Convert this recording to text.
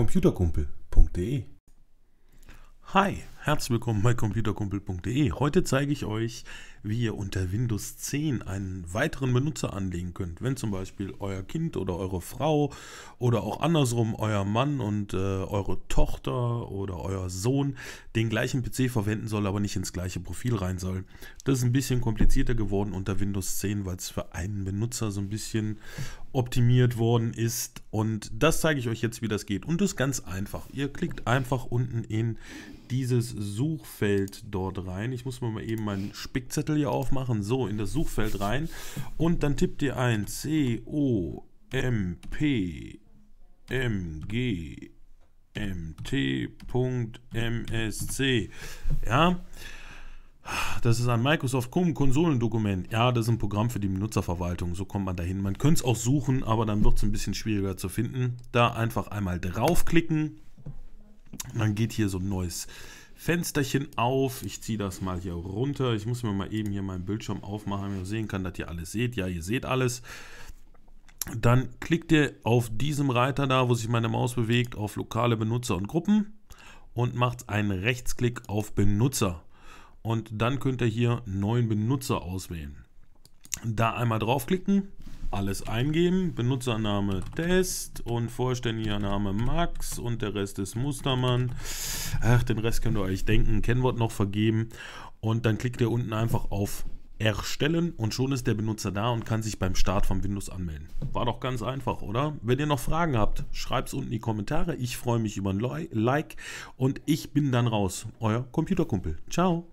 computerkumpel.de. Hi, herzlich willkommen bei computerkumpel.de. Heute zeige ich euch wie ihr unter Windows 10 einen weiteren Benutzer anlegen könnt. Wenn zum Beispiel euer Kind oder eure Frau oder auch andersrum euer Mann und äh, eure Tochter oder euer Sohn den gleichen PC verwenden soll, aber nicht ins gleiche Profil rein soll. Das ist ein bisschen komplizierter geworden unter Windows 10, weil es für einen Benutzer so ein bisschen optimiert worden ist. Und das zeige ich euch jetzt, wie das geht. Und das ist ganz einfach. Ihr klickt einfach unten in dieses Suchfeld dort rein. Ich muss mir mal eben meinen Spickzettel Terminal hier aufmachen, so in das Suchfeld rein und dann tippt ihr ein C O M P M G M T M S C. Ja. Das ist ein Microsoft Konsolendokument. Ja, das ist ein Programm für die Benutzerverwaltung. So kommt man dahin. Man könnte es auch suchen, aber dann wird es ein bisschen schwieriger zu finden. Da einfach einmal draufklicken. Dann geht hier so ein neues Fensterchen auf. Ich ziehe das mal hier runter. Ich muss mir mal eben hier meinen Bildschirm aufmachen, damit ihr sehen kann, dass ihr alles seht. Ja, ihr seht alles. Dann klickt ihr auf diesem Reiter da, wo sich meine Maus bewegt, auf lokale Benutzer und Gruppen und macht einen Rechtsklick auf Benutzer. Und dann könnt ihr hier neuen Benutzer auswählen. Da einmal draufklicken alles eingeben. Benutzername Test und vollständiger Name Max und der Rest ist Mustermann. Ach, den Rest könnt ihr euch denken. Kennwort noch vergeben und dann klickt ihr unten einfach auf Erstellen und schon ist der Benutzer da und kann sich beim Start von Windows anmelden. War doch ganz einfach, oder? Wenn ihr noch Fragen habt, schreibt es unten in die Kommentare. Ich freue mich über ein Like und ich bin dann raus. Euer Computerkumpel. Ciao.